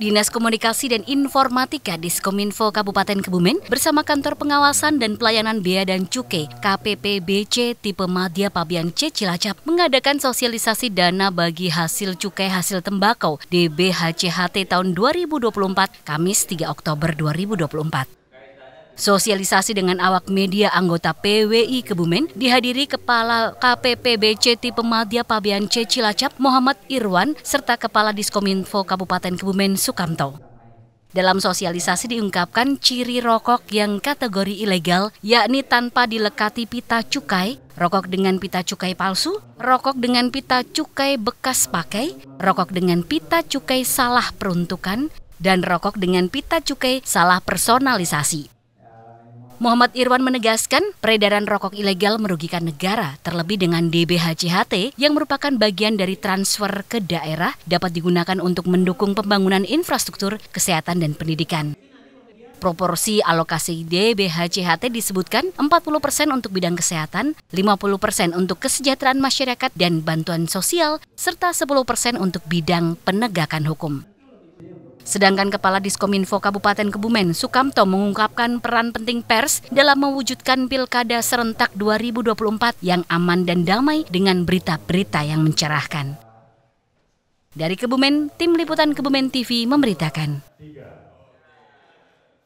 Dinas Komunikasi dan Informatika Diskominfo Kabupaten Kebumen bersama Kantor Pengawasan dan Pelayanan Bea dan Cukai KPPBC tipe Madya Pabian C Cilacap mengadakan sosialisasi dana bagi hasil cukai hasil tembakau DBHCHT tahun 2024 Kamis 3 Oktober 2024. Sosialisasi dengan awak media anggota PWI Kebumen dihadiri Kepala KPPBC Tipe Madya Pabian C Cilacap Muhammad Irwan serta Kepala Diskominfo Kabupaten Kebumen Sukamto. Dalam sosialisasi diungkapkan ciri rokok yang kategori ilegal, yakni tanpa dilekati pita cukai, rokok dengan pita cukai palsu, rokok dengan pita cukai bekas pakai, rokok dengan pita cukai salah peruntukan, dan rokok dengan pita cukai salah personalisasi. Muhammad Irwan menegaskan peredaran rokok ilegal merugikan negara, terlebih dengan DBHCHT yang merupakan bagian dari transfer ke daerah dapat digunakan untuk mendukung pembangunan infrastruktur, kesehatan, dan pendidikan. Proporsi alokasi DBHCHT disebutkan 40% untuk bidang kesehatan, 50% untuk kesejahteraan masyarakat dan bantuan sosial, serta 10% untuk bidang penegakan hukum. Sedangkan Kepala Diskominfo Kabupaten Kebumen, Sukamto mengungkapkan peran penting pers dalam mewujudkan pilkada serentak 2024 yang aman dan damai dengan berita-berita yang mencerahkan. Dari Kebumen, Tim Liputan Kebumen TV memberitakan.